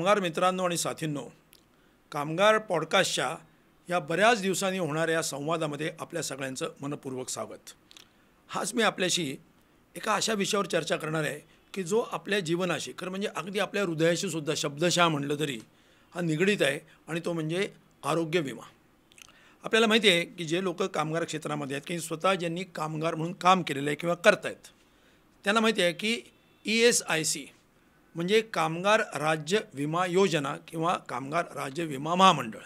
कामगार मित्रांनो आणि साथींनो कामगार पॉडकास्टच्या या बऱ्याच दिवसांनी होणाऱ्या संवादामध्ये आपल्या सगळ्यांचं मनपूर्वक स्वागत हाच मी आपल्याशी एका अशा विषयावर चर्चा करणार आहे की जो आपल्या जीवनाशी खरं म्हणजे अगदी आपल्या हृदयाशी सुद्धा शब्दशः म्हटलं तरी हा निगडीत आहे आणि तो म्हणजे आरोग्य विमा आपल्याला माहिती आहे की जे लोक कामगार क्षेत्रामध्ये आहेत की स्वतः ज्यांनी कामगार म्हणून काम केलेलं आहे किंवा करत आहेत त्यांना माहिती आहे की ई एस आय सी म्हणजे कामगार राज्य विमा योजना किंवा कामगार राज्य विमा महामंडळ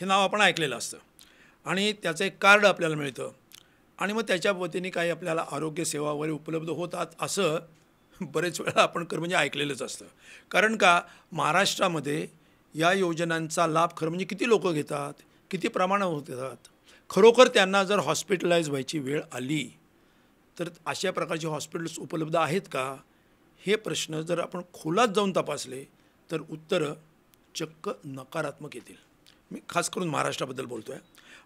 हे नाव आपण ऐकलेलं असतं आणि त्याचं एक कार्ड आपल्याला मिळतं आणि मग त्याच्या वतीने काही आपल्याला आरोग्यसेवा वगैरे उपलब्ध होतात असं बरेच वेळा आपण खरं म्हणजे ऐकलेलंच असतं कारण का महाराष्ट्रामध्ये या योजनांचा लाभ खरं म्हणजे किती लोक घेतात किती प्रमाणात होतात खरोखर त्यांना जर हॉस्पिटलाइज व्हायची वेळ आली तर अशा प्रकारची हॉस्पिटल्स उपलब्ध आहेत का हे प्रश्न जर आपण खोलात जाऊन तपासले तर उत्तरं चक्क नकारात्मक येतील मी खास करून महाराष्ट्राबद्दल बोलतो आहे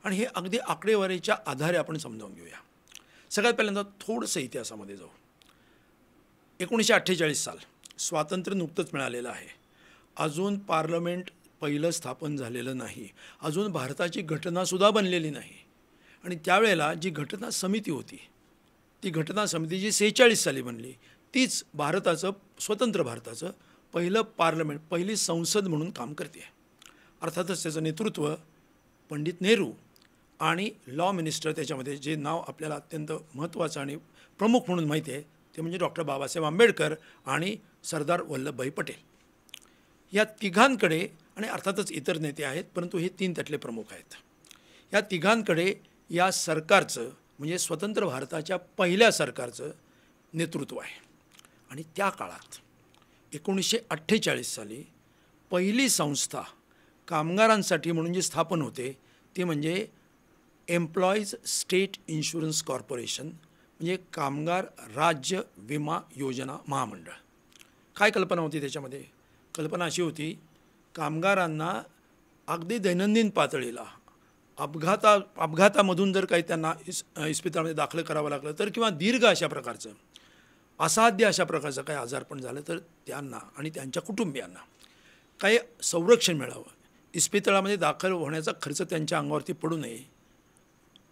आणि हे अगदी आकडेवारीच्या आधारे आपण समजावून घेऊया सगळ्यात पहिल्यांदा थोडंसं इतिहासामध्ये जाऊ एकोणीसशे अठ्ठेचाळीस साल स्वातंत्र्य नुकतंच मिळालेलं आहे अजून पार्लमेंट पहिलं स्थापन झालेलं नाही अजून भारताची घटनासुद्धा बनलेली नाही आणि त्यावेळेला जी घटना समिती होती ती घटना समिती जी सेहेचाळीस साली बनली तीच भारताचं स्वतंत्र भारताचं पहिलं पार्लमेंट पहिली संसद म्हणून काम करते अर्थातच त्याचं नेतृत्व पंडित नेहरू आणि लॉ मिनिस्टर त्याच्यामध्ये जे नाव आपल्याला अत्यंत महत्त्वाचं आणि प्रमुख म्हणून माहिती आहे ते म्हणजे डॉक्टर बाबासाहेब आंबेडकर आणि सरदार वल्लभभाई पटेल या तिघांकडे आणि अर्थातच इतर नेते आहेत परंतु हे तीन त्यातले प्रमुख आहेत या तिघांकडे या सरकारचं म्हणजे स्वतंत्र भारताच्या पहिल्या सरकारचं नेतृत्व आहे आणि त्या काळात एकोणीसशे अठ्ठेचाळीस साली पहिली संस्था कामगारांसाठी म्हणून जी स्थापन होते ती म्हणजे एम्प्लॉईज स्टेट इन्शुरन्स कॉर्पोरेशन म्हणजे कामगार राज्य विमा योजना महामंडळ काय कल्पना होती त्याच्यामध्ये कल्पना अशी होती कामगारांना अगदी दैनंदिन पातळीला अपघाता अपघातामधून जर काही त्यांना इस इस्पितळामध्ये दाखल करावं लागलं तर किंवा दीर्घ अशा प्रकारचं असाध्य अशा प्रकारचं काही आजारपण झालं तर त्यांना आणि त्यांच्या कुटुंबियांना काही संरक्षण मिळावं इस्पितळामध्ये दाखल होण्याचा खर्च त्यांच्या अंगावरती पडू नये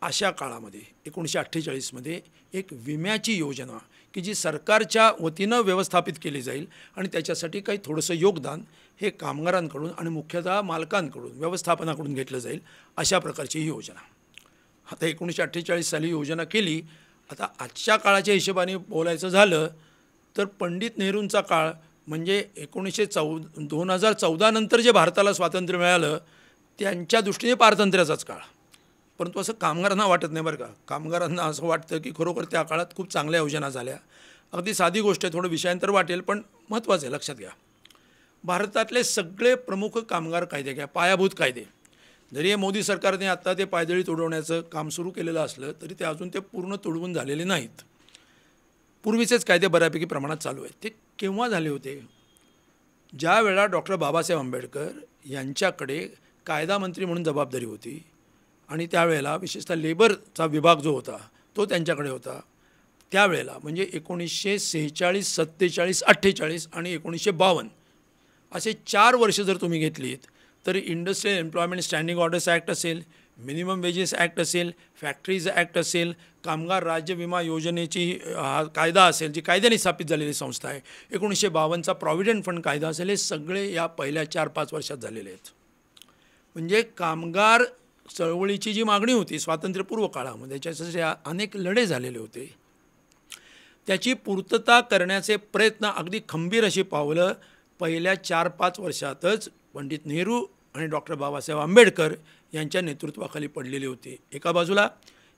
अशा काळामध्ये एकोणीसशे अठ्ठेचाळीसमध्ये एक विम्याची योजना की जी सरकारच्या वतीनं व्यवस्थापित केली जाईल आणि त्याच्यासाठी काही थोडंसं योगदान हे कामगारांकडून आणि मुख्यतः मालकांकडून व्यवस्थापनाकडून घेतलं जाईल अशा प्रकारची ही योजना आता एकोणीसशे अठ्ठेचाळीस साली योजना केली आता आजच्या काळाच्या हिशोबाने बोलायचं झालं तर पंडित नेहरूंचा काळ म्हणजे एकोणीसशे चौद दोन हजार चौदानंतर जे भारताला स्वातंत्र्य मिळालं त्यांच्या दृष्टीने पारतंत्र्याचाच काळ परंतु असं कामगारांना वाटत नाही बरं का कामगारांना असं वाटतं की खरोखर त्या काळात खूप चांगल्या योजना झाल्या अगदी साधी गोष्ट आहे थोडं विषयांतर वाटेल पण महत्त्वाचं आहे लक्षात घ्या भारतातले सगळे प्रमुख कामगार कायदे घ्या पायाभूत कायदे जरी हे मोदी सरकारने आत्ता ते पायदळी तुडवण्याचं काम सुरू केलेलं असलं तरी ते अजून ते पूर्ण तुडवून झालेले नाहीत पूर्वीचेच कायदे बऱ्यापैकी प्रमाणात चालू आहेत ते केव्हा झाले होते ज्या वेळा डॉक्टर बाबासाहेब आंबेडकर यांच्याकडे कायदा मंत्री म्हणून जबाबदारी होती आणि त्यावेळेला विशेषतः लेबरचा विभाग जो होता तो त्यांच्याकडे होता त्यावेळेला म्हणजे एकोणीसशे सेहेचाळीस सत्तेचाळीस अठ्ठेचाळीस आणि एकोणीसशे बावन्न असे चार वर्ष जर तुम्ही घेतलीत तरी industrial employment standing orders act असेल मिनिमम वेजेस ॲक्ट असेल फॅक्टरीज ॲक्ट असेल कामगार राज्य विमा योजनेची हा कायदा असेल जी कायद्याने स्थापित झालेली संस्था आहे एकोणीसशे बावन्नचा प्रॉव्हिडंट फंड कायदा असेल हे सगळे या पहिल्या चार पाच वर्षात झालेले आहेत म्हणजे कामगार चळवळीची जी मागणी होती स्वातंत्र्यपूर्व काळामध्ये त्याच्यासाठी अनेक लढे झालेले होते त्याची पूर्तता करण्याचे प्रयत्न अगदी खंबीर अशी पावलं पहिल्या चार पाच वर्षातच पंडित नेहरू आणि डॉक्टर बाबासाहेब आंबेडकर यांच्या नेतृत्वाखाली पडलेले होते एका बाजूला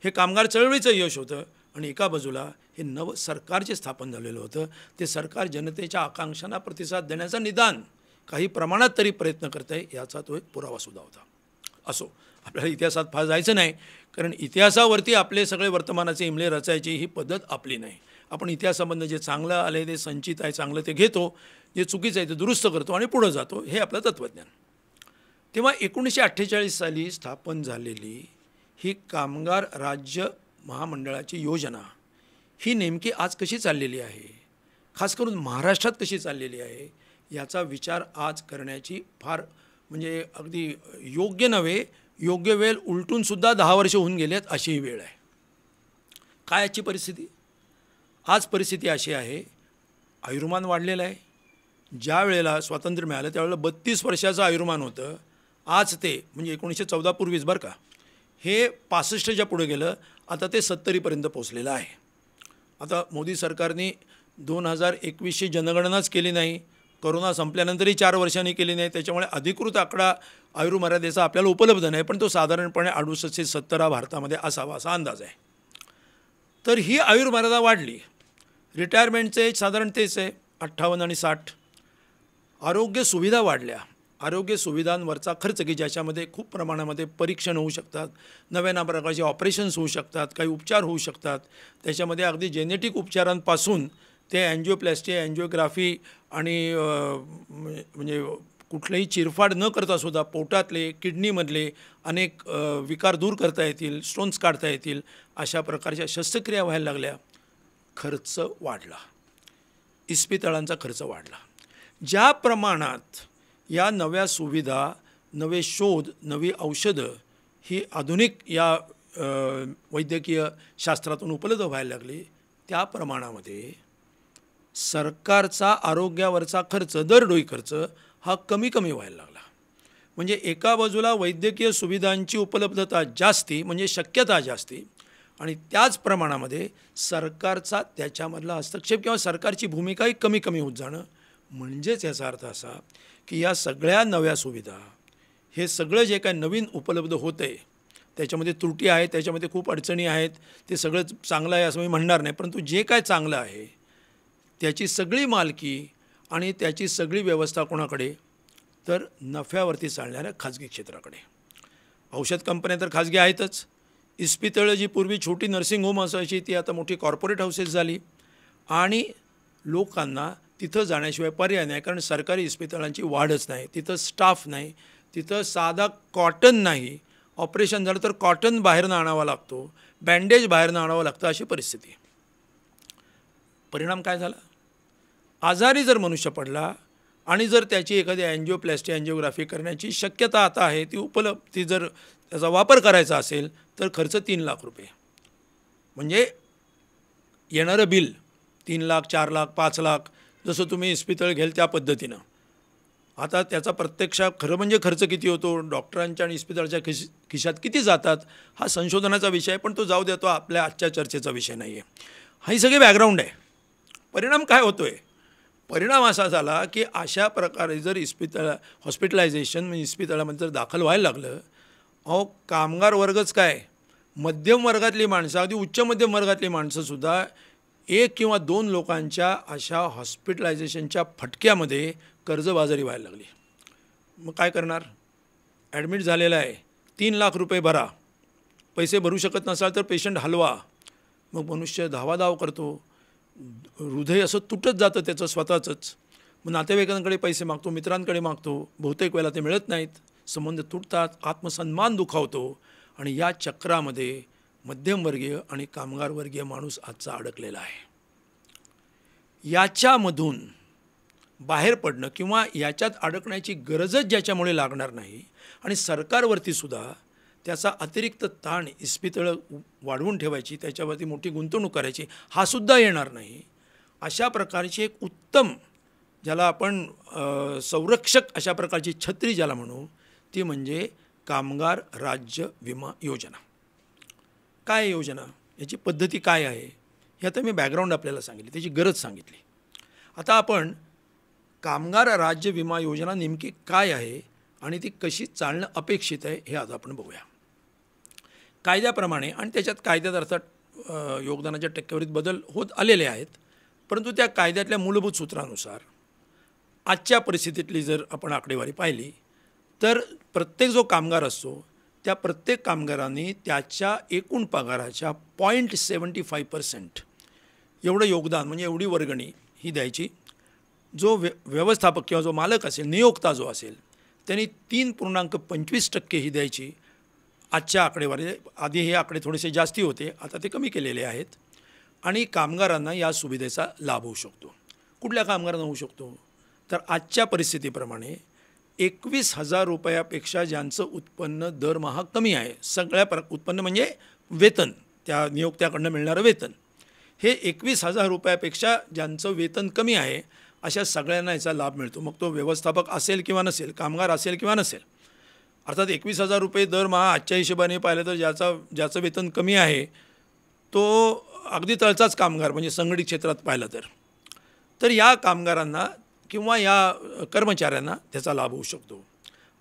हे कामगार चळवळीचं यश होतं आणि एका बाजूला हे नवं सरकारचे स्थापन झालेलं होतं ते सरकार जनतेच्या आकांक्षांना प्रतिसाद देण्याचा निदान काही प्रमाणात तरी प्रयत्न करत आहे याचा तो एक पुरावासुद्धा होता असो आपल्याला इतिहासात फार जायचं नाही कारण इतिहासावरती आपले सगळे वर्तमानाचे इमले रचायची ही पद्धत आपली नाही आपण इतिहासामधनं जे चांगलं आले ते संचित आहे चांगलं ते घेतो जे चुकीचं आहे ते दुरुस्त करतो आणि पुढं जातो हे आपलं तत्त्वज्ञान तेव्हा एकोणीसशे अठ्ठेचाळीस साली स्थापन झालेली ही कामगार राज्य महामंडळाची योजना ही नेमकी आज कशी चाललेली आहे खास करून महाराष्ट्रात कशी चाललेली आहे याचा विचार आज करण्याची फार म्हणजे अगदी योग्य नव्हे योग्य वेळ उलटूनसुद्धा दहा वर्ष होऊन आहेत अशीही वेळ आहे काय याची परिस्थिती आज परिस्थिती अशी आहे आयुर्मान वाढलेलं आहे ज्या वेळेला स्वातंत्र्य मिळालं त्यावेळेला बत्तीस वर्षाचं आयुर्मान होतं आज ते म्हणजे एकोणीसशे चौदापूर्वीच बरं का हे पासष्टच्या पुढे गेलं आता ते सत्तरीपर्यंत पोचलेलं आहे आता मोदी सरकारने दोन हजार एकवीसची जनगणनाच केली नाही करोना संपल्यानंतरही चार वर्षांनी केली नाही त्याच्यामुळे अधिकृत आकडा आयुर्मर्यादेचा आपल्याला उपलब्ध नाही पण तो साधारणपणे अडुसष्ट सत्तरा भारतामध्ये असावा असा अंदाज आहे तर ही आयुर्मर्यादा वाढली रिटायरमेंटचे साधारण तेच आहे अठ्ठावन्न आणि साठ आरोग्य सुविधा वाढल्या आरोग्य सुविधांवरचा खर्च की ज्याच्यामध्ये खूप प्रमाणामध्ये परीक्षण होऊ शकतात नव्या नव्या प्रकारचे ऑपरेशन्स होऊ शकतात काही उपचार होऊ शकतात त्याच्यामध्ये अगदी जेनेटिक उपचारांपासून ते अँजिओप्लॅस्टी अँजिओग्राफी आणि म्हणजे कुठलंही चिरफाड न करता सुद्धा पोटातले किडनीमधले अनेक विकार दूर करता येतील स्टोन्स काढता येतील अशा प्रकारच्या शस्त्रक्रिया व्हायला लागल्या खर्च वाढला इस्पितळांचा खर्च वाढला ज्या प्रमाणात या नव्या सुविधा नवे शोध नवी औषधं ही आधुनिक या वैद्यकीय शास्त्रातून उपलब्ध व्हायला लागली त्या प्रमाणामध्ये सरकारचा आरोग्यावरचा खर्च दरडोई खर्च हा कमी कमी व्हायला लागला म्हणजे एका बाजूला वैद्यकीय सुविधांची उपलब्धता जास्ती म्हणजे शक्यता जास्ती आणि त्याच प्रमाणामध्ये सरकारचा त्याच्यामधला हस्तक्षेप किंवा सरकारची भूमिकाही कमी कमी होत जाणं म्हणजेच याचा अर्थ असा की या सगळ्या नव्या सुविधा हे सगळं जे काय नवीन उपलब्ध होतं आहे त्याच्यामध्ये त्रुटी आहेत त्याच्यामध्ये खूप अडचणी आहेत ते सगळं चांगलं आहे असं मी म्हणणार नाही परंतु जे काय चांगलं आहे त्याची सगळी मालकी आणि त्याची सगळी व्यवस्था कोणाकडे तर नफ्यावरती चालणाऱ्या खाजगी क्षेत्राकडे औषध कंपन्या तर खाजगी आहेतच इस्पितळं जी पूर्वी छोटी नर्सिंग होम असायची ती आता मोठी कॉर्पोरेट हाऊसेस झाली आणि लोकांना तिथं जाण्याशिवाय पर्याय नाही कारण सरकारी इस्पितळांची वाढच नाही तिथं स्टाफ नाही तिथं साधा कॉटन नाही ऑपरेशन झालं तर कॉटन बाहेरनं आणावा लागतो बँडेज बाहेरनं आणावं लागतं अशी परिस्थिती परिणाम काय झाला आजारी जर मनुष्य पडला आणि जर त्याची एखादी अँजिओप्लॅस्टी अँजिओग्राफी करण्याची शक्यता आता आहे ती उपलब्ध ती जर त्याचा वापर करायचा असेल तर खर्च तीन लाख रुपये म्हणजे येणारं बिल तीन लाख चार लाख पाच लाख जसं तुम्ही इस्पितळ घ्याल त्या पद्धतीनं आता त्याचा प्रत्यक्ष खरं म्हणजे खर्च किती होतो डॉक्टरांच्या आणि इस्पितळच्या खिश खिशात किती जातात हा संशोधनाचा विषय आहे पण तो जाऊ देतो आपल्या आजच्या चर्चेचा विषय नाही आहे हा ही सगळी बॅकग्राऊंड आहे परिणाम काय होतो आहे परिणाम असा झाला की अशा प्रकारे जर इस्पितळ हॉस्पिटलायझेशन म्हणजे इस्पितळामध्ये जर दाखल व्हायला लागलं अहो कामगार वर्गच काय मध्यम वर्गातली माणसं अगदी उच्च मध्यम वर्गातली माणसंसुद्धा एक किंवा दोन लोकांच्या अशा हॉस्पिटलायझेशनच्या फटक्यामध्ये कर्जबाजारी व्हायला लागली मग काय करणार ॲडमिट झालेला आहे तीन लाख रुपये भरा पैसे भरू शकत नसाल तर पेशंट हलवा मग मनुष्य धावाधाव करतो हृदय असं तुटत जातं त्याचं स्वतःचंच मग नातेवाईकांकडे पैसे मागतो मित्रांकडे मागतो बहुतेक वेळेला ते मिळत नाहीत संबंध तुटतात आत्मसन्मान दुखावतो आणि या चक्रामध्ये मध्यमवर्गीय आणि कामगारवर्गीय माणूस आजचा अडकलेला आहे याच्यामधून बाहेर पडणं किंवा याच्यात अडकण्याची गरजच ज्याच्यामुळे लागणार नाही आणि सरकारवरतीसुद्धा त्याचा अतिरिक्त ताण इस्पितळं वाढवून ठेवायची त्याच्यावरती मोठी गुंतवणूक करायची हा सुद्धा येणार नाही अशा प्रकारची एक उत्तम ज्याला आपण संरक्षक अशा प्रकारची छत्री ज्याला म्हणू ती म्हणजे कामगार राज्य विमा योजना काय योजना याची पद्धती काय आहे हे आता मी बॅकग्राऊंड आपल्याला सांगितली त्याची गरज सांगितली आता आपण कामगार राज्य विमा योजना नेमकी काय आहे आणि ती कशी चालणं अपेक्षित आहे हे आज आपण बघूया कायद्याप्रमाणे आणि त्याच्यात कायद्यात अर्थात योगदानाच्या टक्केवारीत बदल होत आलेले आहेत परंतु त्या कायद्यातल्या मूलभूत सूत्रानुसार आजच्या परिस्थितीतली जर आपण आकडेवारी पाहिली तर प्रत्येक जो कामगार असतो त्या प्रत्येक कामगारांनी त्याच्या एकूण पगाराच्या पॉईंट सेवन्टी फाय पर्सेंट एवढं योगदान म्हणजे एवढी वर्गणी ही द्यायची जो व्य व्यवस्थापक किंवा जो मालक असेल नियोक्ता जो असेल त्यांनी तीन पूर्णांक पंचवीस टक्के ही द्यायची आजच्या आकडेवारी आधी हे आकडे थोडेसे जास्ती होते आता ते कमी केलेले आहेत आणि कामगारांना या सुविधेचा लाभ होऊ शकतो कुठल्या कामगारांना होऊ शकतो तर आजच्या परिस्थितीप्रमाणे एकवीस हजार रुपयापेक्षा ज्यांचं उत्पन्न दरमहा कमी आहे सगळ्या प्र उत्पन्न म्हणजे वेतन त्या नियोक्त्याकडनं मिळणारं वेतन हे एकवीस हजार रुपयापेक्षा ज्यांचं वेतन कमी आहे अशा सगळ्यांना याचा लाभ मिळतो मग तो व्यवस्थापक असेल किंवा नसेल कामगार असेल किंवा नसेल अर्थात एकवीस हजार रुपये दरमहा आजच्या हिशोबाने पाहिलं तर ज्याचा ज्याचं वेतन कमी आहे तो अगदी तळचाच कामगार म्हणजे संघटित क्षेत्रात पाहिलं तर तर या कामगारांना किंवा या कर्मचाऱ्यांना त्याचा लाभ होऊ शकतो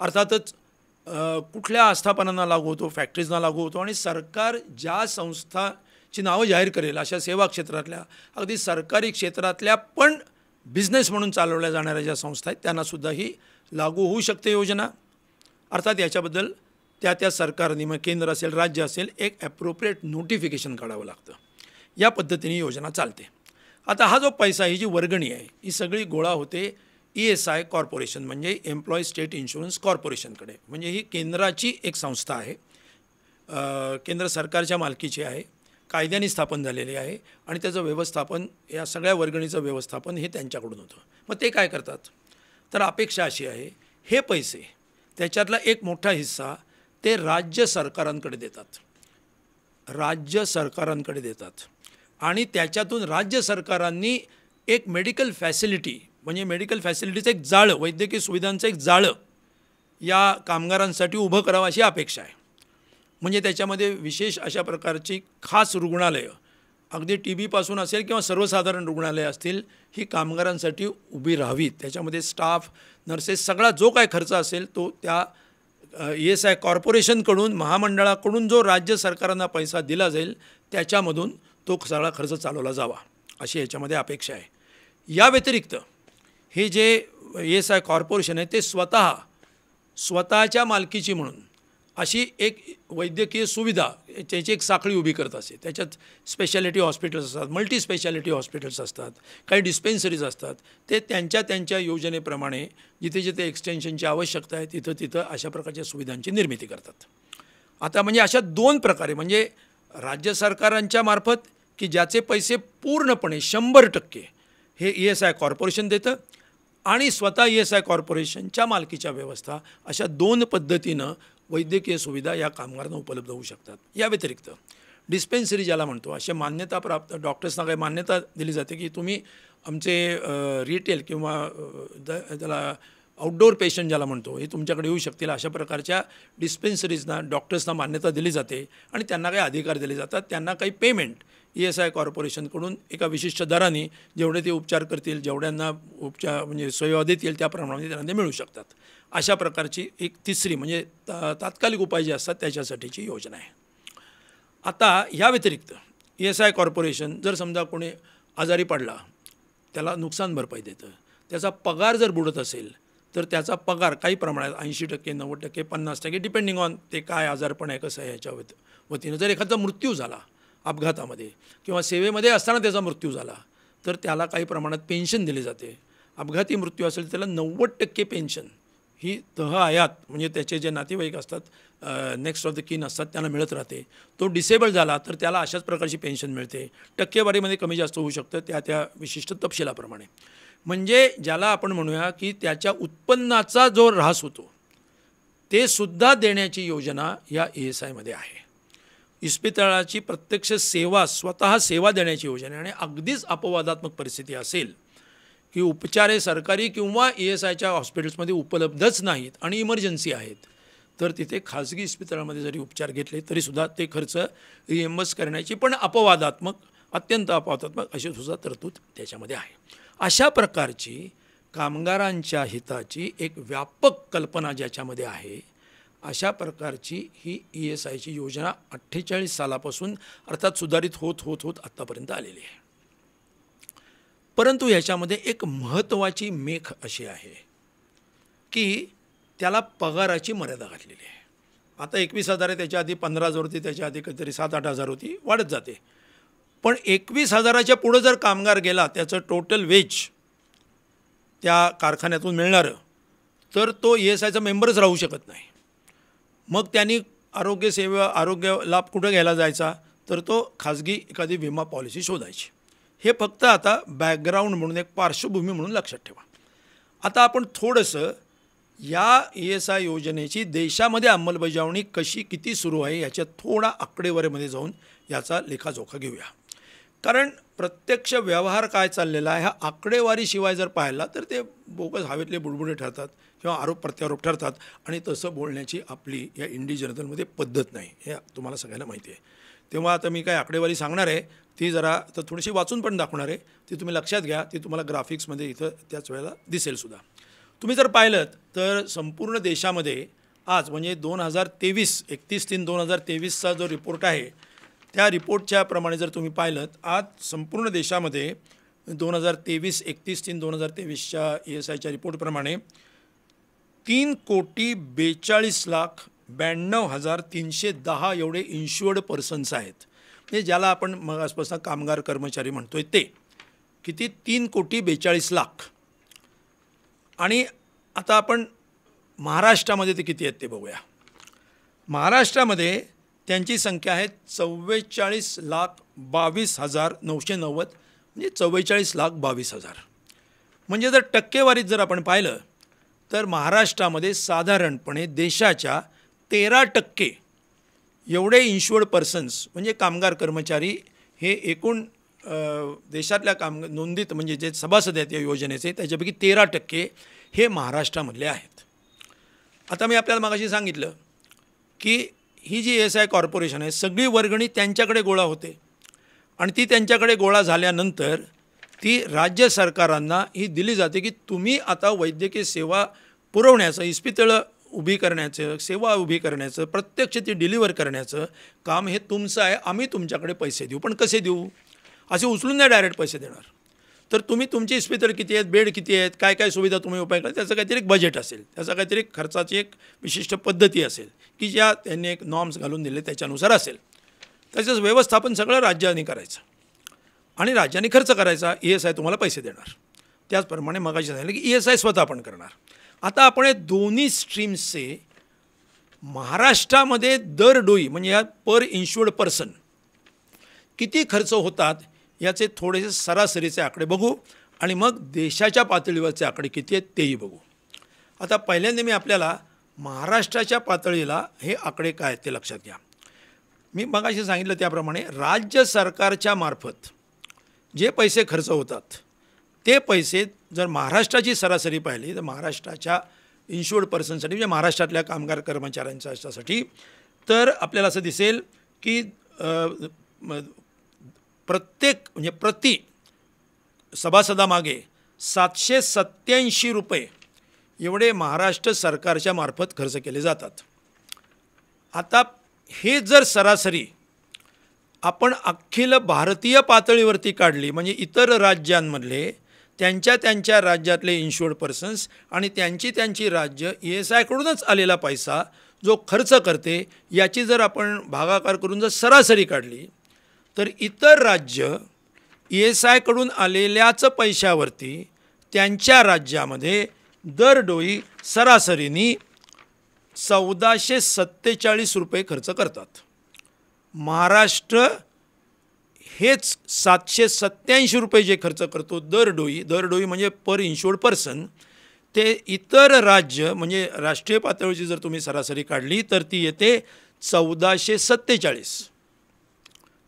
अर्थातच कुठल्या आस्थापनांना लागू होतो फॅक्टरीजना लागू होतो आणि सरकार ज्या संस्थाची नावं जाहीर करेल अशा सेवा क्षेत्रातल्या अगदी सरकारी क्षेत्रातल्या पण बिझनेस म्हणून चालवल्या जाणाऱ्या ज्या संस्था आहेत त्यांनासुद्धा ही लागू होऊ शकते योजना अर्थात याच्याबद्दल त्या त्या सरकारने मग केंद्र असेल राज्य असेल एक ॲप्रोप्रिएट नोटिफिकेशन काढावं लागतं या पद्धतीने योजना चालते आता हा जो पैसा ही जी वर्गणी आहे ही सगळी गोळा होते ई एस आय कॉर्पोरेशन म्हणजे एम्प्लॉई स्टेट इन्शुरन्स कॉर्पोरेशनकडे म्हणजे ही केंद्राची एक संस्था आहे केंद्र सरकारच्या मालकीची आहे कायद्याने स्थापन झालेली आहे आणि त्याचं व्यवस्थापन या सगळ्या वर्गणीचं व्यवस्थापन हे त्यांच्याकडून होतं मग ते काय करतात तर अपेक्षा अशी आहे हे पैसे त्याच्यातला एक मोठा हिस्सा ते राज्य सरकारांकडे देतात राज्य सरकारांकडे देतात आणि त्याच्यातून राज्य सरकारांनी एक मेडिकल फॅसिलिटी म्हणजे मेडिकल फॅसिलिटीचं एक जाळं वैद्यकीय सुविधांचं एक जाळं या कामगारांसाठी उभं करावं अशी अपेक्षा आहे म्हणजे त्याच्यामध्ये विशेष अशा प्रकारची खास रुग्णालयं अगदी टी बीपासून असेल किंवा सर्वसाधारण रुग्णालयं असतील ही कामगारांसाठी उभी राहावीत त्याच्यामध्ये स्टाफ नर्सेस सगळा जो काय खर्च असेल तो त्या एस आय e कॉर्पोरेशनकडून महामंडळाकडून जो राज्य सरकारांना पैसा दिला जाईल त्याच्यामधून तो सगळा खर्च चालवला जावा अशी याच्यामध्ये अपेक्षा आहे या व्यतिरिक्त हे जे एस आय कॉर्पोरेशन आहे ते स्वतः स्वतःच्या मालकीची म्हणून अशी एक वैद्यकीय सुविधा त्याची एक साखळी उभी करत असते त्याच्यात स्पेशालिटी हॉस्पिटल्स असतात मल्टी स्पेशालिटी हॉस्पिटल्स असतात काही डिस्पेन्सरीज असतात ते त्यांच्या त्यांच्या योजनेप्रमाणे जिथे जिथे एक्सटेन्शनची आवश्यकता आहे तिथं तिथं अशा प्रकारच्या सुविधांची निर्मिती करतात आता म्हणजे अशा दोन प्रकारे म्हणजे राज्य सरकारांच्या मार्फत की ज्याचे पैसे पूर्णपणे शंभर टक्के हे ई एस आय कॉर्पोरेशन देतं आणि स्वतः ई एस आय कॉर्पोरेशनच्या मालकीच्या व्यवस्था अशा दोन पद्धतीनं वैद्यकीय सुविधा या कामगारांना उपलब्ध होऊ शकतात या व्यतिरिक्त डिस्पेन्सरी ज्याला म्हणतो असे मान्यताप्राप्त डॉक्टर्सना काही मान्यता दिली जाते की तुम्ही आमचे रिटेल किंवा त्याला आउटडोर पेशंट ज्याला म्हणतो हे तुमच्याकडे येऊ शकतील अशा प्रकारच्या डिस्पेन्सरीजना डॉक्टर्सना मान्यता दिली जाते आणि त्यांना काही अधिकार दिले जातात त्यांना काही पेमेंट ई एस आय कॉर्पोरेशनकडून एका विशिष्ट दराने जेवढे ते उपचार करतील जेवढ्यांना उपचार म्हणजे सोयवा देतील त्याप्रमाणे त्यांना ते मिळू शकतात अशा प्रकारची एक तिसरी म्हणजे ता तात्कालिक उपाय जे असतात त्याच्यासाठीची योजना आहे आता या व्यतिरिक्त ई एस आय कॉर्पोरेशन जर समजा कोणी आजारी पडला त्याला नुकसान भरपाई देतं त्याचा पगार जर बुडत असेल तर त्याचा पगार काही प्रमाणात ऐंशी टक्के नव्वद टक्के पन्नास टक्के डिपेंडिंग ऑन ते काय आजारपण आहे कसं आहे याच्या वत वतीनं जर एखादा मृत्यू झाला अपघातामध्ये किंवा सेवेमध्ये असताना त्याचा मृत्यू झाला तर त्याला काही प्रमाणात पेन्शन दिली जाते अपघाती मृत्यू असेल त्याला नव्वद टक्के पेन्शन ही तह आयात म्हणजे त्याचे जे नातेवाईक असतात नेक्स्ट ऑफ द किन असतात त्यांना मिळत राहते तो डिसेबल झाला तर त्याला अशाच प्रकारची पेन्शन मिळते टक्केवारीमध्ये कमी जास्त होऊ शकतं त्या त्या विशिष्ट तपशिलाप्रमाणे म्हणजे ज्याला आपण म्हणूया की त्याच्या उत्पन्नाचा जो ऱ्हास होतो ते सुद्धा देण्याची योजना या ई एस आयमध्ये आहे इस्पितळाची प्रत्यक्ष सेवा स्वतः सेवा देण्याची योजना आणि अगदीच अपवादात्मक परिस्थिती असेल की उपचारे सरकारी किंवा ई एस आयच्या हॉस्पिटल्समध्ये उपलब्धच नाहीत आणि इमर्जन्सी आहेत तर तिथे खाजगी इस्पितळामध्ये जरी उपचार घेतले तरीसुद्धा ते खर्च रिएम्बर्स करण्याची पण अपवादात्मक अत्यंत अपवादात्मक अशी सुद्धा तरतूद त्याच्यामध्ये आहे अशा प्रकारची कामगारांच्या हिताची एक व्यापक कल्पना ज्याच्यामध्ये आहे अशा प्रकारची ही ई e एस आयची योजना अठ्ठेचाळीस सालापासून अर्थात सुधारित होत होत होत आत्तापर्यंत आलेली आहे परंतु ह्याच्यामध्ये एक महत्त्वाची मेख अशी आहे की त्याला पगाराची मर्यादा घातलेली आहे आता एकवीस हजार आहे त्याच्या आधी पंधरा हजार होती त्याच्या आधी कधीतरी सात आठ हजार होती वाढत जाते पण एकवीस हजाराच्या पुढं जर कामगार गेला त्याचं टोटल वेज त्या कारखान्यातून मिळणारं तर तो ई एस आयचा मेंबरच राहू शकत नाही मग त्यांनी आरोग्यसेवा आरोग्य लाभ कुठं घ्यायला जायचा तर तो खाजगी एखादी विमा पॉलिसी शोधायची हे फक्त आता बॅकग्राऊंड म्हणून एक पार्श्वभूमी म्हणून लक्षात ठेवा आता आपण थोडंसं या ई एस आय योजनेची देशामध्ये अंमलबजावणी कशी किती सुरू आहे याच्या थोडा आकडेवारीमध्ये जाऊन याचा लेखाजोखा घेऊया कारण प्रत्यक्ष व्यवहार काय चाललेला आहे हा आकडेवारीशिवाय जर पाहिला तर ते बोगस हवेतले बुडबुडे ठरतात किंवा आरोप प्रत्यारोप ठरतात आणि तसं बोलण्याची आपली या इंडी जनरलमध्ये पद्धत नाही हे तुम्हाला सगळ्यांना माहिती आहे तेव्हा आता मी काय आकडेवारी सांगणार आहे ती जरा तर थोडीशी वाचून पण दाखवणार आहे ती तुम्ही लक्षात घ्या ती तुम्हाला ग्राफिक्समध्ये इथं त्याच वेळेला दिसेलसुद्धा तुम्ही जर पाहिलं तर संपूर्ण देशामध्ये आज म्हणजे दोन हजार तेवीस एकतीस तीन दोन हजार तेवीसचा जो रिपोर्ट आहे त्या रिपोर्टच्या प्रमाणे जर तुम्ही पाहिलं आज संपूर्ण देशामध्ये दोन हजार तेवीस एकतीस तीन दोन हजार तेवीसच्या ई एस आयच्या रिपोर्टप्रमाणे तीन कोटी बेचाळीस लाख ब्याण्णव हजार तीनशे दहा एवढे इन्शुअर्ड पर्सन्स आहेत म्हणजे ज्याला आपण मग आजपासून कामगार कर्मचारी म्हणतो आहे ते किती तीन कोटी बेचाळीस लाख आणि आता आपण महाराष्ट्रामध्ये ते किती आहेत ते बघूया महाराष्ट्रामध्ये त्यांची संख्या आहे चव्वेचाळीस लाख बावीस हजार नऊशे नव्वद म्हणजे चव्वेचाळीस लाख बावीस हजार म्हणजे जर टक्केवारीत जर आपण पाहिलं तर महाराष्ट्रामध्ये साधारणपणे देशाच्या तेरा टक्के एवढे इन्शुअर्ड पर्सन्स म्हणजे कामगार कर्मचारी हे एकूण देशातल्या काम नोंदीत म्हणजे जे सभासद आहेत या योजनेचे त्याच्यापैकी तेरा टक्के हे महाराष्ट्रामधले आहेत आता मी आपल्याला मागाशी सांगितलं की ही जी एस आय कॉर्पोरेशन आहे सगळी वर्गणी त्यांच्याकडे गोळा होते आणि ती त्यांच्याकडे गोळा झाल्यानंतर ती राज्य सरकारांना ही दिली जाते की तुम्ही आता वैद्यकीय सेवा पुरवण्याचं इस्पितळं उभी करण्याचं सेवा उभी करण्याचं प्रत्यक्ष ती डिलिव्हर करण्याचं काम हे तुमचं आहे आम्ही तुमच्याकडे पैसे देऊ पण कसे देऊ असे उचलून नाही डायरेक्ट पैसे देणार तर तुम्ही तुमचे इस्पितळ किती आहेत बेड किती आहेत काय काय सुविधा तुम्ही उपाय करा त्याचं काहीतरी एक बजेट असेल त्याचा काहीतरी खर्चाची एक विशिष्ट पद्धती असेल की ज्या त्यांनी एक नॉर्म्स घालून दिले त्याच्यानुसार असेल तसंच व्यवस्थापन सगळं राज्याने करायचं आणि राज्याने खर्च करायचा ई एस आय तुम्हाला पैसे देणार त्याचप्रमाणे मगाशी सांगितलं की ई एस आय स्वतः आपण करणार आता आपण हे दोन्ही स्ट्रीम्सचे महाराष्ट्रामध्ये दर डोई म्हणजे या पर इन्शुअर्ड पर्सन किती खर्च होतात याचे थोडेसे सरासरीचे आकडे बघू आणि मग देशाच्या पातळीवरचे आकडे किती आहेत तेही बघू आता पहिल्यांदा मी आपल्याला महाराष्ट्राच्या पातळीला हे आकडे काय ते लक्षात घ्या मी असे सांगितलं त्याप्रमाणे राज्य सरकारच्या मार्फत जे पैसे खर्च होतात ते पैसे जर महाराष्ट्राची सरासरी पाहिली तर महाराष्ट्राच्या इन्शुअर्ड पर्सनसाठी म्हणजे महाराष्ट्रातल्या कामगार कर्मचाऱ्यांच्यासाठी तर आपल्याला असं दिसेल की प्रत्येक म्हणजे प्रति सभासदामागे सातशे सत्त्याऐंशी रुपये एवढे महाराष्ट्र सरकारच्या मार्फत खर्च केले जातात आता हे जर सरासरी आपण अखिल भारतीय पातळीवरती काढली म्हणजे इतर राज्यांमधले त्यांच्या त्यांच्या राज्यातले इन्शुअर्ड पर्सन्स आणि त्यांची त्यांची राज्य ई e एस आयकडूनच आलेला पैसा जो खर्च करते याची जर आपण भागाकार करून जर सरासरी काढली तर इतर राज्य ई एस आयकडून आलेल्याच पैशावरती त्यांच्या राज्यामध्ये दरडोई सरासरीनी चौदाशे सत्तेचाळीस रुपये खर्च करतात महाराष्ट्र हेच सातशे सत्त्याऐंशी रुपये जे खर्च करतो दरडोई दरडोई म्हणजे पर इन्शुर्ड पर्सन ते इतर राज्य म्हणजे राष्ट्रीय पातळीची जर तुम्ही सरासरी काढली तर ती येते चौदाशे सत्तेचाळीस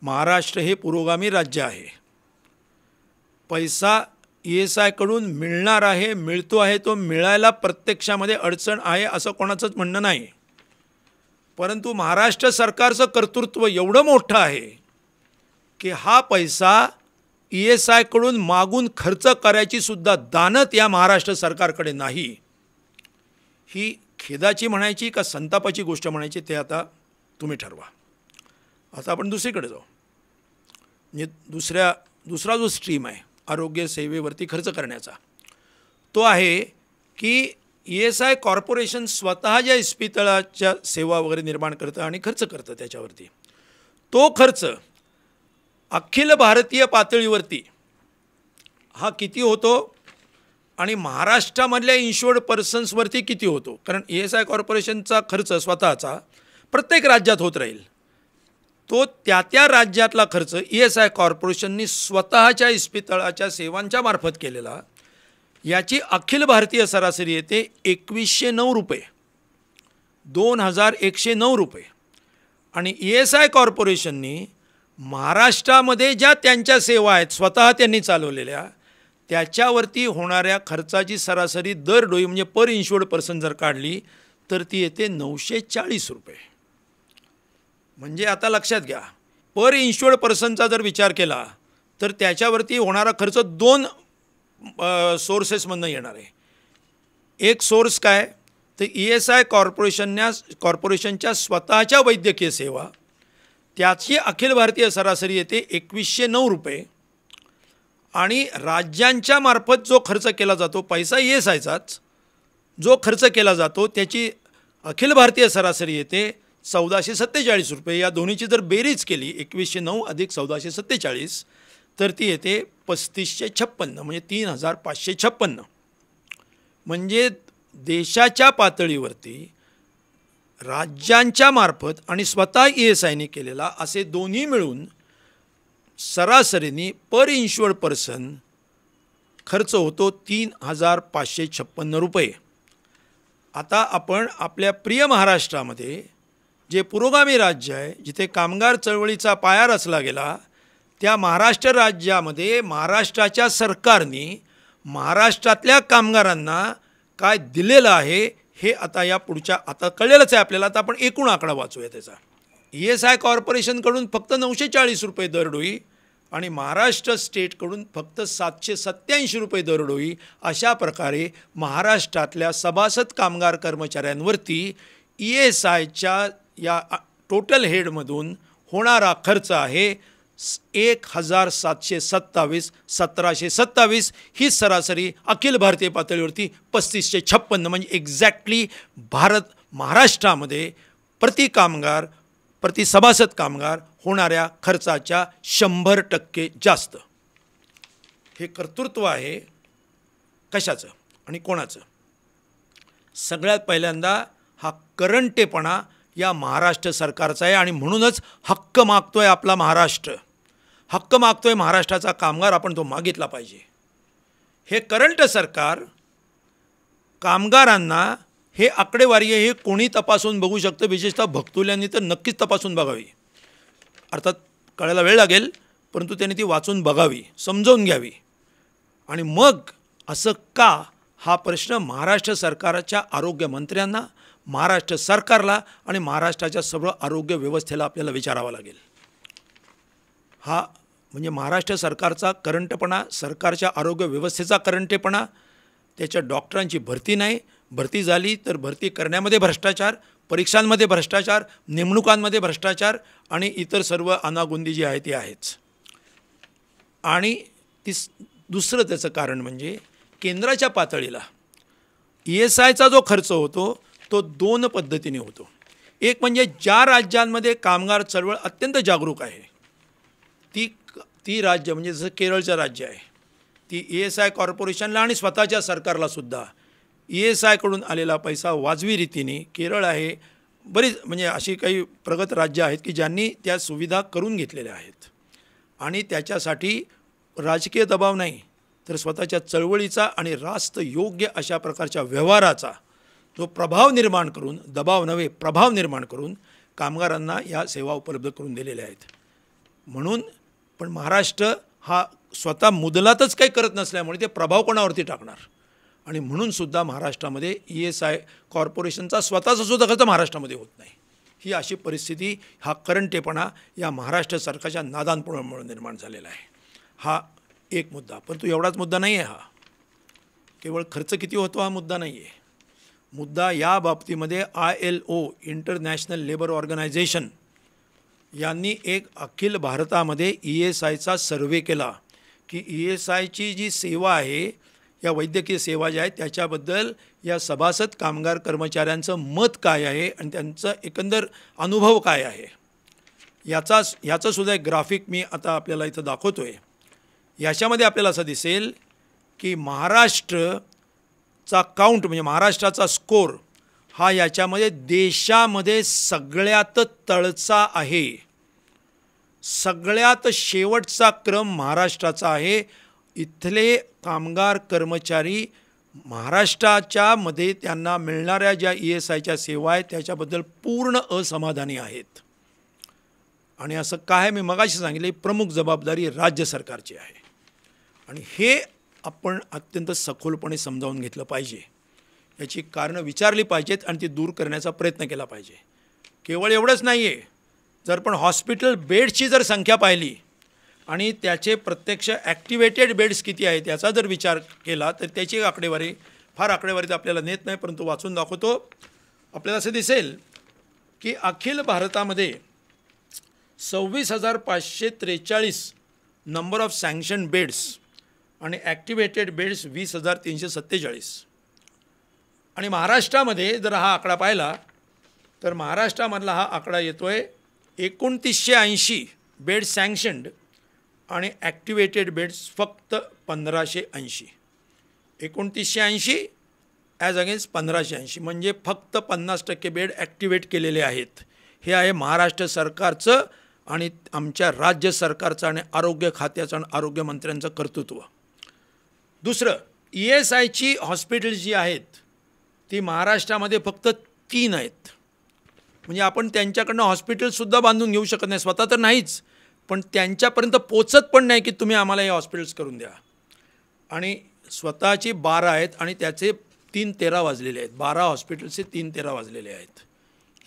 महाराष्ट्र हे पुरोगामी राज्य आहे पैसा ई e एस आयकडून मिळणार आहे मिळतो आहे तो मिळायला प्रत्यक्षामध्ये अडचण आहे असं कोणाचंच म्हणणं नाही परंतु महाराष्ट्र सरकारचं कर्तृत्व एवढं मोठं आहे की हा पैसा ई e एस आयकडून मागून खर्च करायची सुद्धा दानत या महाराष्ट्र सरकारकडे नाही ही खेदाची म्हणायची का संतापाची गोष्ट म्हणायची ते आता तुम्ही ठरवा आता आपण दुसरीकडे जाऊ म्हणजे दुसऱ्या दुसरा जो स्ट्रीम आहे आरोग्य सेवेवरती खर्च करण्याचा तो आहे की ई एस आय कॉर्पोरेशन स्वतः ज्या इस्पितळाच्या सेवा वगैरे निर्माण करतं आणि खर्च करतं त्याच्यावरती तो खर्च अखिल भारतीय पातळीवरती हा किती होतो आणि महाराष्ट्रामधल्या इन्शुअर्ड पर्सन्सवरती किती होतो कारण ई एस आय कॉर्पोरेशनचा खर्च स्वतःचा प्रत्येक राज्यात होत राहील तो त्या त्या राज्यातला खर्च ई एस आय कॉर्पोरेशननी स्वतःच्या इस्पितळाच्या सेवांच्या मार्फत केलेला याची अखिल भारतीय सरासरी येते एकवीसशे नऊ रुपये दोन हजार एकशे नऊ रुपये आणि ई एस आय कॉर्पोरेशननी महाराष्ट्रामध्ये ज्या त्यांच्या सेवा आहेत स्वतः त्यांनी चालवलेल्या त्याच्यावरती होणाऱ्या खर्चाची सरासरी दर डोई म्हणजे पर इन्शुअर्ड पर्सन जर काढली तर ती येते नऊशे चाळीस रुपये म्हणजे आता लक्षात घ्या पर इन्शुअर्ड पर्सनचा जर विचार केला तर त्याच्यावरती होणारा खर्च दोन सोर्सेसमधनं येणार आहे एक सोर्स काय तर ई एस आय कॉर्पोरेशनच्या कॉर्पोरेशनच्या स्वतःच्या वैद्यकीय सेवा त्याची अखिल भारतीय सरासरी येते एकवीसशे नऊ रुपये आणि राज्यांच्या मार्फत जो खर्च केला जातो पैसा ई e एस आयचाच जो खर्च केला जातो त्याची अखिल भारतीय सरासरी येते चौदाशे सत्तेचाळीस रुपये या दोन्हीची जर बेरीज केली एकवीसशे नऊ अधिक चौदाशे सत्तेचाळीस तर ती येते पस्तीसशे छप्पन्न म्हणजे तीन हजार पाचशे छप्पन्न म्हणजे देशाच्या पातळीवरती राज्यांच्या मार्फत आणि स्वतः ई एस आयने केलेला असे दोन्ही मिळून सरासरीनी पर इन्शुअर्ड पर्सन खर्च होतो तीन हजार पाचशे छप्पन्न रुपये आता आपण आपल्या प्रिय महाराष्ट्रामध्ये जे पुरोगामी राज्य आहे जिथे कामगार चळवळीचा पाया रचला गेला त्या महाराष्ट्र राज्यामध्ये महाराष्ट्राच्या सरकारने महाराष्ट्रातल्या कामगारांना काय दिलेलं आहे हे आता या पुढच्या आता कळलेलंच आहे आपल्याला आता आपण एकूण आकडा वाचूया त्याचा ई एस आय कॉर्पोरेशनकडून फक्त नऊशे चाळीस रुपये दरडोई आणि महाराष्ट्र स्टेटकडून फक्त सातशे सत्त्याऐंशी रुपये दरडोई अशा प्रकारे महाराष्ट्रातल्या सभासद कामगार कर्मचाऱ्यांवरती ई e एस आयच्या या टोटल हेडमधून होणारा खर्च आहे एक हजार सातशे सत्तावीस सतराशे सत्तावीस ही सरासरी अखिल भारतीय पातळीवरती पस्तीसशे छप्पन्न म्हणजे एक्झॅक्टली भारत महाराष्ट्रामध्ये प्रति कामगार प्रति सभासद कामगार होणाऱ्या खर्चाच्या शंभर टक्के जास्त हे कर्तृत्व आहे कशाचं आणि कोणाचं सगळ्यात पहिल्यांदा हा करंटेपणा या महाराष्ट्र सरकारचा आहे आणि म्हणूनच हक्क मागतो आहे आपला महाराष्ट्र हक्क मागतो आहे महाराष्ट्राचा कामगार आपण तो मागितला पाहिजे हे करंट सरकार कामगारांना हे आकडेवारी हे कोणी तपासून बघू शकतं विशेषतः भक्तुल्यांनी तर नक्कीच तपासून बघावी अर्थात कळायला वेळ लागेल परंतु त्यांनी ती वाचून बघावी समजावून घ्यावी आणि मग असं का हा प्रश्न महाराष्ट्र सरकारच्या आरोग्यमंत्र्यांना महाराष्ट्र सरकारला आणि महाराष्ट्राच्या सगळं आरोग्य व्यवस्थेला आपल्याला विचारावा लागेल हा म्हणजे महाराष्ट्र सरकारचा करंटपणा सरकारच्या आरोग्य व्यवस्थेचा करंटेपणा त्याच्या डॉक्टरांची भरती नाही भरती झाली तर भरती करण्यामध्ये भ्रष्टाचार परीक्षांमध्ये भ्रष्टाचार नेमणुकांमध्ये भ्रष्टाचार आणि इतर सर्व अनागोंदी जी आहे ती आहेच आणि ती दुसरं त्याचं कारण म्हणजे केंद्राच्या पातळीला ई एस आयचा जो खर्च होतो तो दोन पद्धतीने होतो एक म्हणजे ज्या राज्यांमध्ये कामगार चळवळ अत्यंत जागरूक आहे ती ती राज्य म्हणजे जसं केरळचं राज्य आहे ती ई एस आय कॉर्पोरेशनला आणि स्वतःच्या सरकारलासुद्धा ई एस आयकडून आलेला पैसा वाजवी रीतीने केरळ आहे बरीच म्हणजे अशी काही प्रगत राज्य आहेत की ज्यांनी त्या सुविधा करून घेतलेल्या आहेत आणि त्याच्यासाठी राजकीय दबाव नाही तर स्वतःच्या चळवळीचा आणि रास्त योग्य अशा प्रकारच्या व्यवहाराचा तो प्रभाव निर्माण करून दबाव नव्हे प्रभाव निर्माण करून कामगारांना या सेवा उपलब्ध करून दिलेल्या आहेत म्हणून पण महाराष्ट्र हा स्वतः मुदलातच काही करत नसल्यामुळे ते प्रभाव कोणावरती टाकणार आणि म्हणूनसुद्धा महाराष्ट्रामध्ये ई एस आय कॉर्पोरेशनचा स्वतःचा सुद्धा खर्च महाराष्ट्रामध्ये होत नाही ही अशी परिस्थिती हा करंटेपणा या महाराष्ट्र सरकारच्या नादानपणामुळे निर्माण झालेला आहे हा एक मुद्दा परंतु एवढाच मुद्दा नाही आहे हा केवळ खर्च किती होतो हा मुद्दा नाही आहे मुद्दा या बाबतीमध्ये I L O international labour organisation यांनी एक अखिल भारतामध्ये ई एस आयचा सर्वे केला की ई एस आयची जी सेवा आहे या वैद्यकीय सेवा ज्या आहेत त्याच्याबद्दल या सभासद कामगार कर्मचाऱ्यांचं मत काय आहे आणि त्यांचं एकंदर अनुभव काय आहे याचा याचंसुद्धा एक ग्राफिक मी आता आपल्याला इथं दाखवतो आहे याच्यामध्ये आपल्याला असं दिसेल की महाराष्ट्र चा काउंट म्हणजे महाराष्ट्राचा स्कोर हा याच्यामध्ये देशामध्ये सगळ्यात तळचा आहे सगळ्यात शेवटचा क्रम महाराष्ट्राचा आहे इथले कामगार कर्मचारी महाराष्ट्राच्या मध्ये त्यांना मिळणाऱ्या ज्या ई e एस आयच्या सेवा आहेत त्याच्याबद्दल पूर्ण असमाधानी आहेत आणि असं काय मी मगाशी सांगितले प्रमुख जबाबदारी राज्य सरकारची आहे आणि हे आपण अत्यंत सखोलपणे समजावून घेतलं पाहिजे याची कारणं विचारली पाहिजेत आणि ती दूर करण्याचा प्रयत्न केला पाहिजे केवळ एवढंच नाही आहे जर पण हॉस्पिटल बेड्सची जर संख्या पाहिली आणि त्याचे प्रत्यक्ष ॲक्टिवेटेड बेड्स किती आहेत याचा जर विचार केला तर त्याची आकडेवारी फार आकडेवारी तर आपल्याला नेत नाही परंतु वाचून दाखवतो आपल्याला असं दिसेल की अखिल भारतामध्ये सव्वीस हजार पाचशे त्रेचाळीस नंबर ऑफ सँक्शन बेड्स आणि ॲक्टिवेटेड बेड्स वीस हजार तीनशे सत्तेचाळीस आणि महाराष्ट्रामध्ये जर हा आकडा पाहिला तर महाराष्ट्रामधला हा आकडा येतो आहे एकोणतीसशे ऐंशी बेड सँक्शन्ड आणि ॲक्टिवेटेड बेड्स फक्त पंधराशे ऐंशी एकोणतीसशे ऐंशी ॲज अगेन्स्ट पंधराशे ऐंशी म्हणजे फक्त पन्नास टक्के बेड ॲक्टिवेट केलेले आहेत हे आहे महाराष्ट्र सरकारचं आणि आमच्या राज्य सरकारचं आणि आरोग्य खात्याचं आणि आरोग्यमंत्र्यांचं कर्तृत्व दुसरं ई एस आयची हॉस्पिटल जी आहेत ती महाराष्ट्रामध्ये फक्त तीन आहेत म्हणजे आपण त्यांच्याकडनं हॉस्पिटलसुद्धा बांधून घेऊ शकत नाही स्वतः तर नाहीच पण त्यांच्यापर्यंत पोचत पण नाही की तुम्ही आम्हाला हे हॉस्पिटल्स करून द्या आणि स्वतःची बारा आहेत आणि त्याचे तीन तेरा वाजलेले आहेत बारा हॉस्पिटलचे तीन तेरा वाजलेले आहेत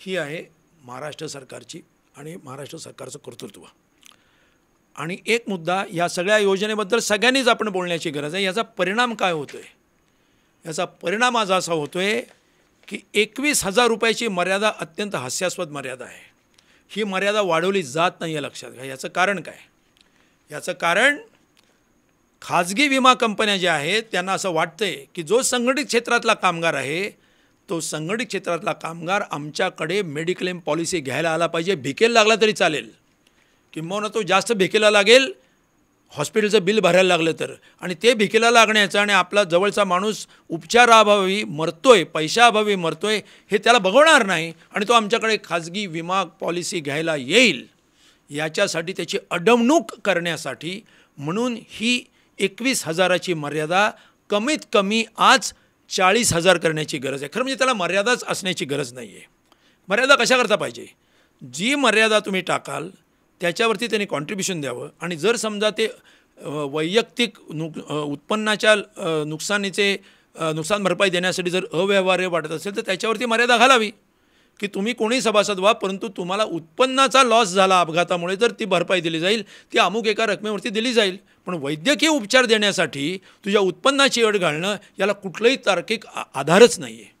ही आहे महाराष्ट्र सरकारची आणि महाराष्ट्र सरकारचं कर्तृत्व आणि एक मुद्दा या सगळ्या योजनेबद्दल सगळ्यांनीच आपण बोलण्याची गरज आहे याचा परिणाम काय होतो आहे याचा परिणाम आज असा होतो आहे की एकवीस हजार रुपयाची मर्यादा अत्यंत हास्यास्पद मर्यादा आहे ही मर्यादा वाढवली जात नाही आहे लक्षात घ्या याचं कारण काय याचं कारण खाजगी विमा कंपन्या ज्या आहेत त्यांना असं वाटतं आहे की जो संघटित क्षेत्रातला कामगार आहे तो संघटित क्षेत्रातला कामगार आमच्याकडे मेडिक्लेम पॉलिसी घ्यायला आला पाहिजे भिकेल लागला तरी चालेल किंबहुना तो जास्त भिकेला लागेल हॉस्पिटलचं बिल भरायला लागलं तर आणि ते भिकेला लागण्याचं आणि आपला जवळचा माणूस उपचाराअभावी आहे पैशाअभावी मरतो आहे हे त्याला बघवणार नाही आणि तो आमच्याकडे खाजगी विमा पॉलिसी घ्यायला येईल याच्यासाठी त्याची अडवणूक करण्यासाठी म्हणून ही एकवीस हजाराची मर्यादा कमीत कमी आज चाळीस हजार करण्याची गरज आहे खरं म्हणजे त्याला मर्यादाच असण्याची गरज नाही आहे मर्यादा करता पाहिजे जी मर्यादा तुम्ही टाकाल त्याच्यावरती त्यांनी कॉन्ट्रीब्युशन द्यावं आणि जर समजा ते वैयक्तिक नुक उत्पन्नाच्या नुकसानीचे नुकसान भरपाई देण्यासाठी जर अव्यवहार्य वाटत असेल तर त्याच्यावरती मर्यादा घालावी की तुम्ही कोणी सभासद व्हा परंतु तुम्हाला उत्पन्नाचा लॉस झाला अपघातामुळे जर ती भरपाई दिली जाईल ती अमुक एका रकमेवरती दिली जाईल पण वैद्यकीय उपचार देण्यासाठी तुझ्या उत्पन्नाची अट घालणं याला कुठलंही तार्किक आधारच नाही आहे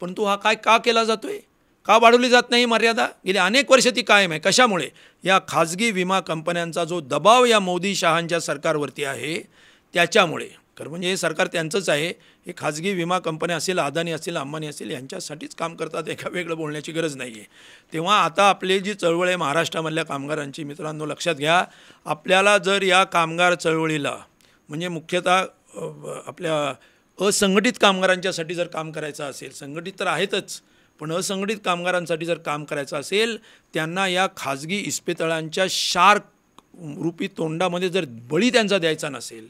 परंतु हा काय का केला जातो आहे का वाढवली जात नाही मर्यादा गेली अनेक वर्ष ती कायम आहे कशामुळे या खाजगी विमा कंपन्यांचा जो दबाव या मोदी शहांच्या सरकारवरती आहे त्याच्यामुळे खरं म्हणजे हे सरकार त्यांचंच आहे हे खाजगी विमा कंपन्या असेल अदानी असेल अंबानी असेल यांच्यासाठीच काम करतात एका वेगळं बोलण्याची गरज नाही आहे तेव्हा आता आपली जी चळवळ आहे महाराष्ट्रामधल्या कामगारांची मित्रांनो लक्षात घ्या आपल्याला जर या कामगार चळवळीला म्हणजे मुख्यतः आपल्या असंघटित कामगारांच्यासाठी जर काम करायचं असेल संघटित तर आहेतच पण असंघटित कामगारांसाठी जर काम करायचं असेल त्यांना या खाजगी इस्पितळांच्या शार्क रूपी तोंडामध्ये जर बळी त्यांचा द्यायचा नसेल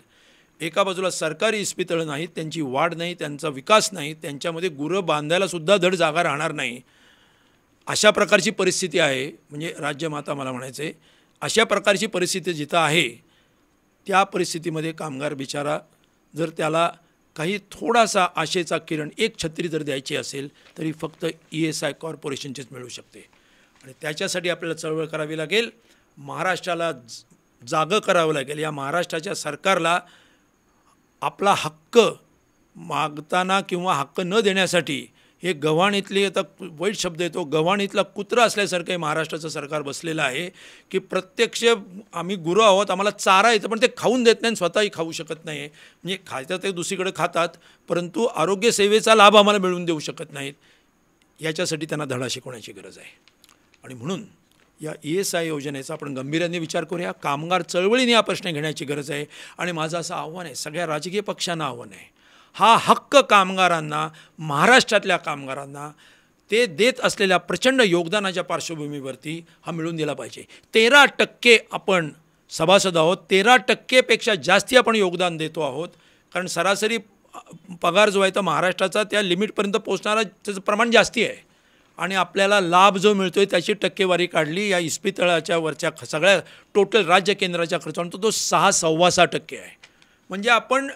एका बाजूला सरकारी इस्पितळं नाहीत त्यांची वाढ नाही त्यांचा विकास नाही त्यांच्यामध्ये गुरं बांधायलासुद्धा धड जागा राहणार नाही अशा प्रकारची परिस्थिती आहे म्हणजे राज्यमाता मला म्हणायचे अशा प्रकारची परिस्थिती जिथं आहे त्या परिस्थितीमध्ये कामगार बिचारा जर त्याला काही थोडासा आशेचा किरण एक छत्री जर द्यायची असेल तरी फक्त ई e एस आय कॉर्पोरेशनचीच मिळू शकते आणि त्याच्यासाठी आपल्याला चळवळ करावी लागेल महाराष्ट्राला जागं करावं लागेल या महाराष्ट्राच्या सरकारला आपला हक्क मागताना किंवा हक्क न देण्यासाठी एक गव्हाणीतली आता वाईट शब्द येतो गव्हाणीतला कुत्रा असल्यासारखं हे महाराष्ट्राचं सरकार बसलेलं आहे की प्रत्यक्ष आम्ही गुरु आहोत आम्हाला चारा येतं पण ते खाऊन देत नाही स्वतःही खाऊ शकत नाही म्हणजे खायचं ते दुसरीकडे खातात परंतु आरोग्यसेवेचा लाभ आम्हाला मिळवून देऊ शकत नाहीत याच्यासाठी त्यांना धडा शिकवण्याची गरज आहे आणि म्हणून या ई एस आय योजनेचा आपण गंभीर्याने विचार करूया कामगार चळवळीने हा प्रश्न घेण्याची गरज आहे आणि माझं असं आव्हान आहे सगळ्या राजकीय पक्षांना आव्हान आहे हा हक्क कामगारांना महाराष्ट्रातल्या कामगारांना ते देत असलेल्या प्रचंड योगदानाच्या पार्श्वभूमीवरती हा मिळून दिला पाहिजे तेरा टक्के आपण सभासद आहोत तेरा टक्केपेक्षा जास्ती आपण योगदान देतो आहोत कारण सरासरी पगार जो आहे तो महाराष्ट्राचा त्या लिमिटपर्यंत पोचणारा त्याचं प्रमाण जास्ती आहे आणि आपल्याला लाभ जो मिळतो आहे त्याची टक्केवारी काढली या इस्पितळाच्या वरच्या सगळ्या टोटल राज्य केंद्राच्या खर्चावर तो तो सहा सव्वा सहा टक्के आहे म्हणजे आपण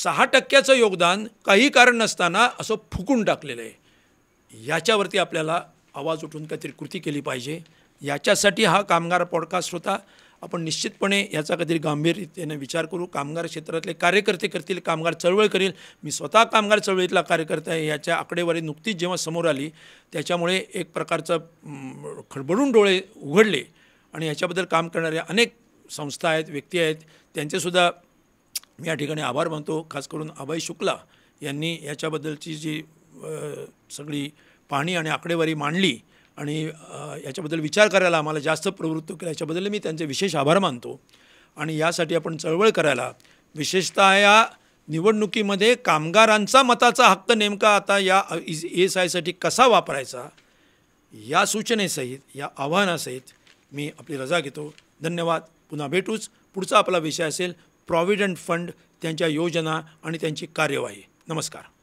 सहा टक्क्याचं योगदान काही कारण नसताना असं फुकून टाकलेलं आहे याच्यावरती आपल्याला आवाज उठून काहीतरी कृती केली पाहिजे याच्यासाठी हा कामगार पॉडकास्ट होता आपण निश्चितपणे याचा काहीतरी गांभीर्यतेने विचार करू कामगार क्षेत्रातले कार्यकर्ते करतील कामगार चळवळ करील मी स्वतः कामगार चळवळीतला कार्यकर्ता आहे याच्या आकडेवारी नुकतीच जेव्हा समोर आली त्याच्यामुळे एक प्रकारचं खडबडून डोळे उघडले आणि याच्याबद्दल काम करणाऱ्या अनेक संस्था आहेत व्यक्ती आहेत त्यांचेसुद्धा मी या ठिकाणी आभार मानतो खास करून अभय शुक्ला यांनी याच्याबद्दलची जी सगळी पाणी आणि आकडेवारी मांडली आणि याच्याबद्दल विचार करायला आम्हाला जास्त प्रवृत्त केला याच्याबद्दल मी त्यांचे विशेष आभार मानतो आणि यासाठी आपण चळवळ करायला विशेषतः या निवडणुकीमध्ये कामगारांचा मताचा हक्क नेमका आता या एस आयसाठी कसा वापरायचा या सूचनेसहित या आव्हानासहित मी आपली रजा घेतो धन्यवाद पुन्हा भेटूच पुढचा आपला विषय असेल प्रॉव्हिडंट फंड त्यांच्या योजना आणि त्यांची कार्यवाही नमस्कार